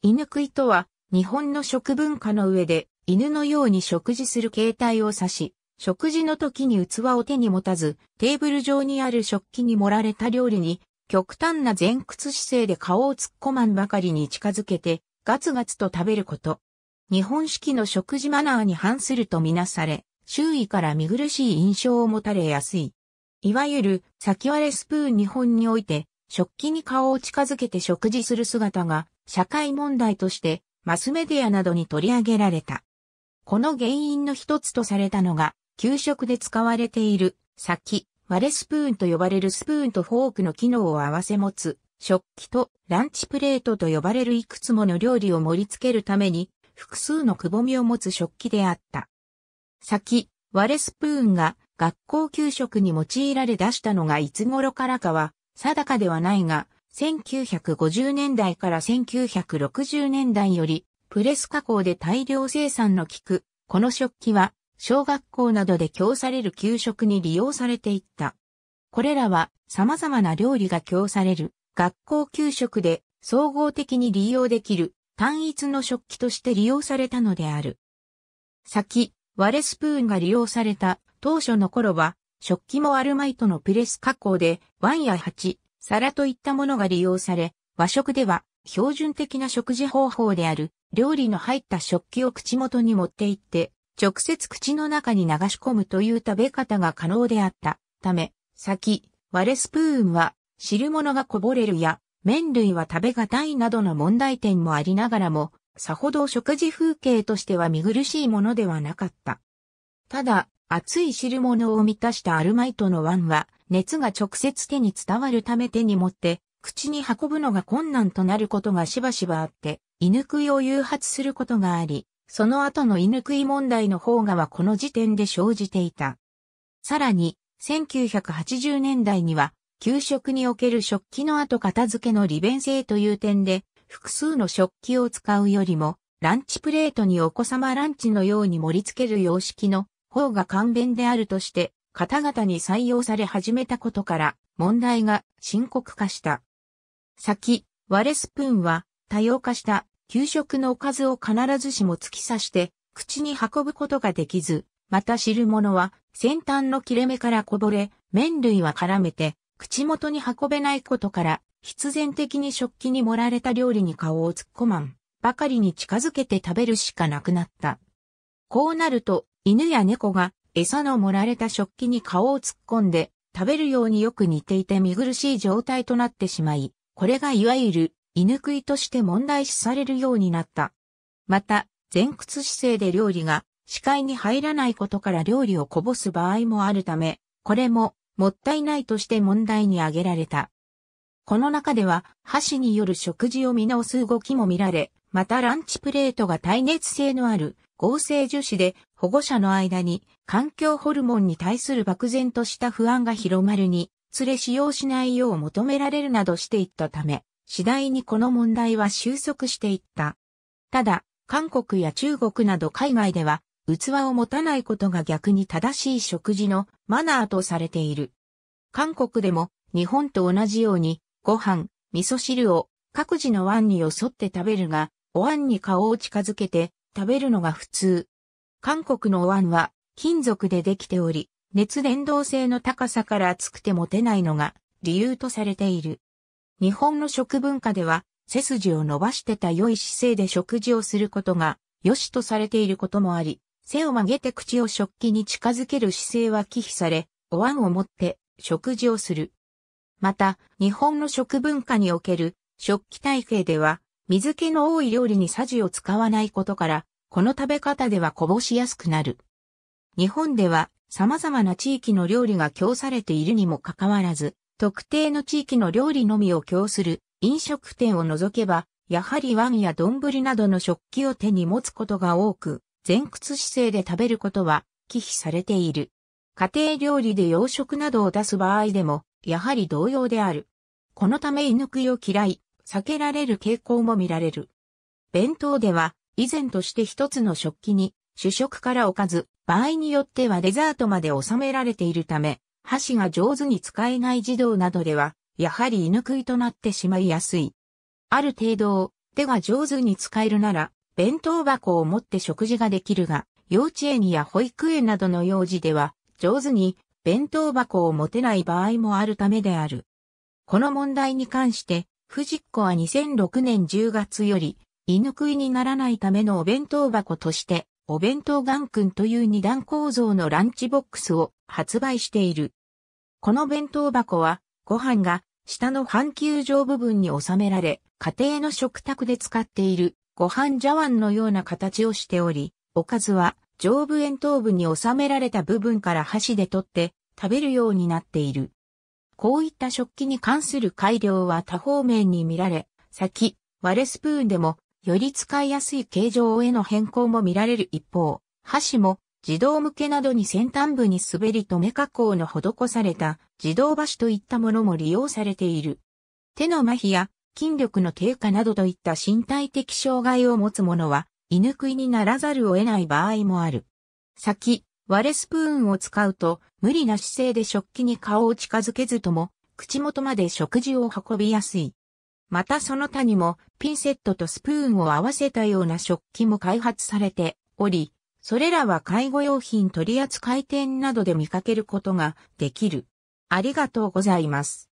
犬食いとは、日本の食文化の上で、犬のように食事する形態を指し、食事の時に器を手に持たず、テーブル上にある食器に盛られた料理に、極端な前屈姿勢で顔を突っ込まんばかりに近づけて、ガツガツと食べること。日本式の食事マナーに反するとみなされ、周囲から見苦しい印象を持たれやすい。いわゆる、先割れスプーン日本において、食器に顔を近づけて食事する姿が社会問題としてマスメディアなどに取り上げられた。この原因の一つとされたのが、給食で使われている、先、割れスプーンと呼ばれるスプーンとフォークの機能を合わせ持つ、食器とランチプレートと呼ばれるいくつもの料理を盛り付けるために、複数のくぼみを持つ食器であった。先、割れスプーンが学校給食に用いられ出したのがいつ頃からかは定かではないが、1950年代から1960年代より、プレス加工で大量生産のく、この食器は、小学校などで供される給食に利用されていった。これらは様々な料理が供される学校給食で総合的に利用できる単一の食器として利用されたのである。先、割れスプーンが利用された当初の頃は食器もアルマイトのプレス加工で、ワンや鉢、皿といったものが利用され、和食では標準的な食事方法である料理の入った食器を口元に持って行って、直接口の中に流し込むという食べ方が可能であったため、先、割れスプーンは汁物がこぼれるや、麺類は食べがたいなどの問題点もありながらも、さほど食事風景としては見苦しいものではなかった。ただ、熱い汁物を満たしたアルマイトのンは、熱が直接手に伝わるため手に持って、口に運ぶのが困難となることがしばしばあって、犬食いを誘発することがあり、その後の犬食い問題の方がはこの時点で生じていた。さらに、1980年代には、給食における食器の後片付けの利便性という点で、複数の食器を使うよりも、ランチプレートにお子様ランチのように盛り付ける様式の方が簡便であるとして、方々に採用され始めたことから、問題が深刻化した。先、割れスプーンは、多様化した給食のおかずを必ずしも突き刺して、口に運ぶことができず、また汁物は先端の切れ目からこぼれ、麺類は絡めて、口元に運べないことから、必然的に食器に盛られた料理に顔を突っ込まん、ばかりに近づけて食べるしかなくなった。こうなると、犬や猫が餌の盛られた食器に顔を突っ込んで食べるようによく似ていて見苦しい状態となってしまい、これがいわゆる犬食いとして問題視されるようになった。また、前屈姿勢で料理が視界に入らないことから料理をこぼす場合もあるため、これももったいないとして問題に挙げられた。この中では箸による食事を見直す動きも見られ、またランチプレートが耐熱性のある合成樹脂で保護者の間に環境ホルモンに対する漠然とした不安が広まるに、つれ使用しないよう求められるなどしていったため、次第にこの問題は収束していった。ただ、韓国や中国など海外では、器を持たないことが逆に正しい食事のマナーとされている。韓国でも日本と同じようにご飯、味噌汁を各自の碗によそって食べるが、お椀に顔を近づけて食べるのが普通。韓国のお椀は金属でできており、熱伝導性の高さから熱くて持てないのが理由とされている。日本の食文化では背筋を伸ばしてた良い姿勢で食事をすることが良しとされていることもあり、背を曲げて口を食器に近づける姿勢は忌避され、お椀を持って食事をする。また、日本の食文化における食器体系では、水気の多い料理にサジを使わないことから、この食べ方ではこぼしやすくなる。日本では様々な地域の料理が供されているにもかかわらず、特定の地域の料理のみを供する飲食店を除けば、やはりワンや丼などの食器を手に持つことが多く、前屈姿勢で食べることは忌避されている。家庭料理で洋食などを出す場合でも、やはり同様である。このため居抜いを嫌い、避けられる傾向も見られる。弁当では、以前として一つの食器に、主食からおかず、場合によってはデザートまで収められているため、箸が上手に使えない児童などでは、やはり犬食いとなってしまいやすい。ある程度、手が上手に使えるなら、弁当箱を持って食事ができるが、幼稚園や保育園などの幼児では、上手に弁当箱を持てない場合もあるためである。この問題に関して、藤子は2006年10月より、犬食いにならないためのお弁当箱として、お弁当ガ元君という二段構造のランチボックスを発売している。この弁当箱は、ご飯が下の半球状部分に収められ、家庭の食卓で使っているご飯茶碗のような形をしており、おかずは上部円頭部に収められた部分から箸で取って食べるようになっている。こういった食器に関する改良は多方面に見られ、先、割れスプーンでもより使いやすい形状への変更も見られる一方、箸も児童向けなどに先端部に滑り止め加工の施された自動箸といったものも利用されている。手の麻痺や筋力の低下などといった身体的障害を持つ者は、犬食いにならざるを得ない場合もある。先、割れスプーンを使うと、無理な姿勢で食器に顔を近づけずとも、口元まで食事を運びやすい。またその他にもピンセットとスプーンを合わせたような食器も開発されており、それらは介護用品取扱店などで見かけることができる。ありがとうございます。